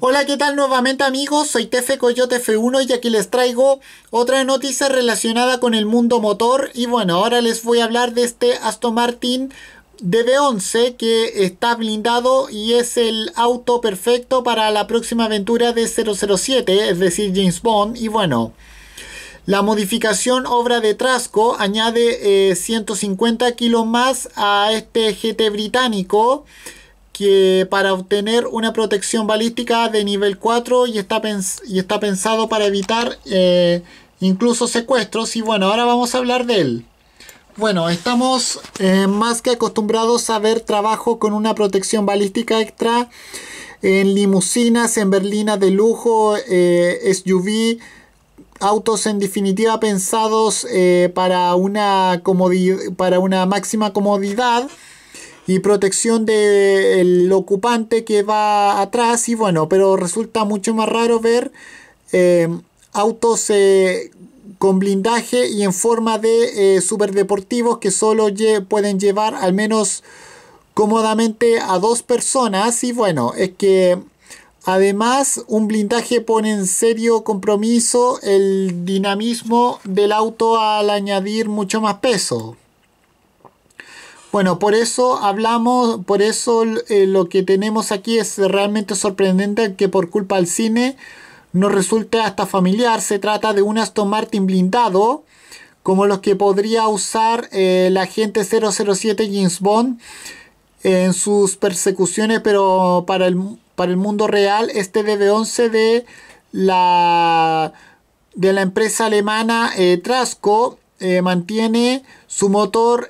Hola, ¿qué tal nuevamente amigos? Soy Tefe Coyote F1 y aquí les traigo otra noticia relacionada con el mundo motor. Y bueno, ahora les voy a hablar de este Aston Martin DB11 que está blindado y es el auto perfecto para la próxima aventura de 007, es decir, James Bond. Y bueno... La modificación obra de Trasco añade 150 eh, kilos más a este GT británico para obtener una protección balística de nivel 4 y está, pensado para evitar eh, incluso secuestros y bueno, ahora vamos a hablar de él. Bueno, estamos eh, más que acostumbrados a ver trabajo con una protección balística extra en limusinas, en berlinas de lujo, eh, SUV, autos en definitiva pensados para, una para una máxima comodidad y protección del ocupante que va atrás y bueno, pero resulta mucho más raro ver em, autos eh, con blindaje y en forma de eh, superdeportivos que solo pueden llevar al menos cómodamente a dos personas y bueno, es que además un blindaje pone en serio compromiso el dinamismo del auto al añadir mucho más peso. Bueno, por eso hablamos, por eso eh, lo que tenemos aquí es realmente sorprendente que por culpa del cine no resulte hasta familiar. Se trata de un Aston Martin blindado, como los que podría usar la eh, el agente 007 James Bond en sus persecuciones, pero para el, para el mundo real, este DB11 de la, de la empresa alemana eh, Trasco mantiene su motor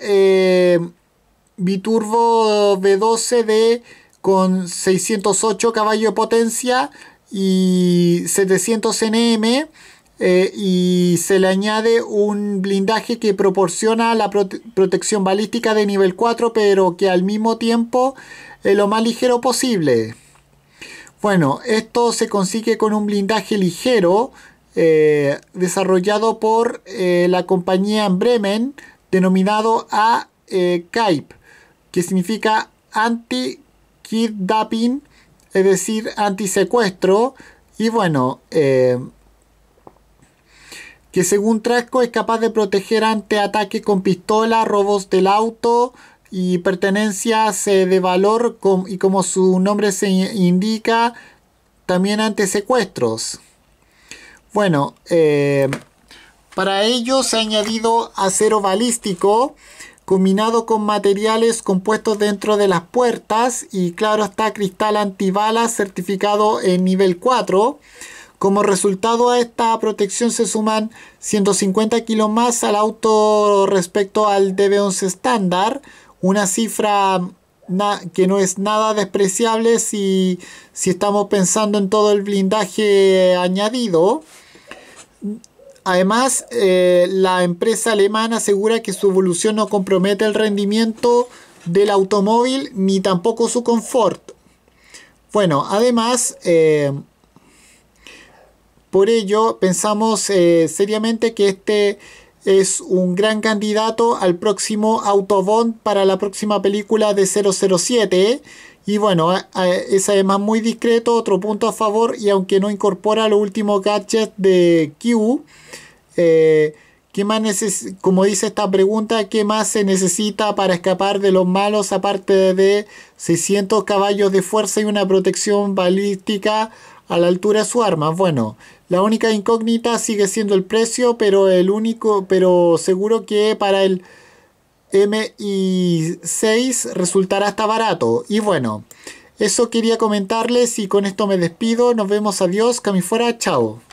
biturbo V12 de con 608 caballos de potencia y 700 nm eh, y se le añade un blindaje que proporciona la protección balística de nivel 4 pero que al mismo tiempo es lo más ligero posible bueno esto se consigue con un blindaje ligero eh, desarrollado por eh, la compañía en Bremen denominado a Kip que significa anti-kidnapping, es decir, anti-secuestro. Y bueno, eh, que según Trasco es capaz de proteger ante ataque con pistola, robos del auto y pertenencias eh, de valor y como su nombre se indica, también ante secuestros. Bueno, eh, para ello se ha añadido acero balístico combinado con materiales compuestos dentro de las puertas y claro está cristal antibalas certificado en nivel 4. Como resultado a esta protección se suman 150 kilos más al auto respecto al DB11 estándar, una cifra que no es nada despreciable si, si estamos pensando en todo el blindaje añadido. Además, eh, la empresa alemana asegura que su evolución no compromete el rendimiento del automóvil ni tampoco su confort. Bueno, además, eh, por ello pensamos eh, seriamente que este es un gran candidato al próximo Autobond para la próxima película de 007 y bueno, es además muy discreto, otro punto a favor, y aunque no incorpora los últimos gadgets de Q, eh, ¿qué más como dice esta pregunta, ¿qué más se necesita para escapar de los malos aparte de 600 caballos de fuerza y una protección balística a la altura de su arma? Bueno, la única incógnita sigue siendo el precio, pero el único, pero seguro que para el MI6 resultará hasta barato. Y bueno, eso quería comentarles y con esto me despido. Nos vemos, adiós, cami fuera, chao.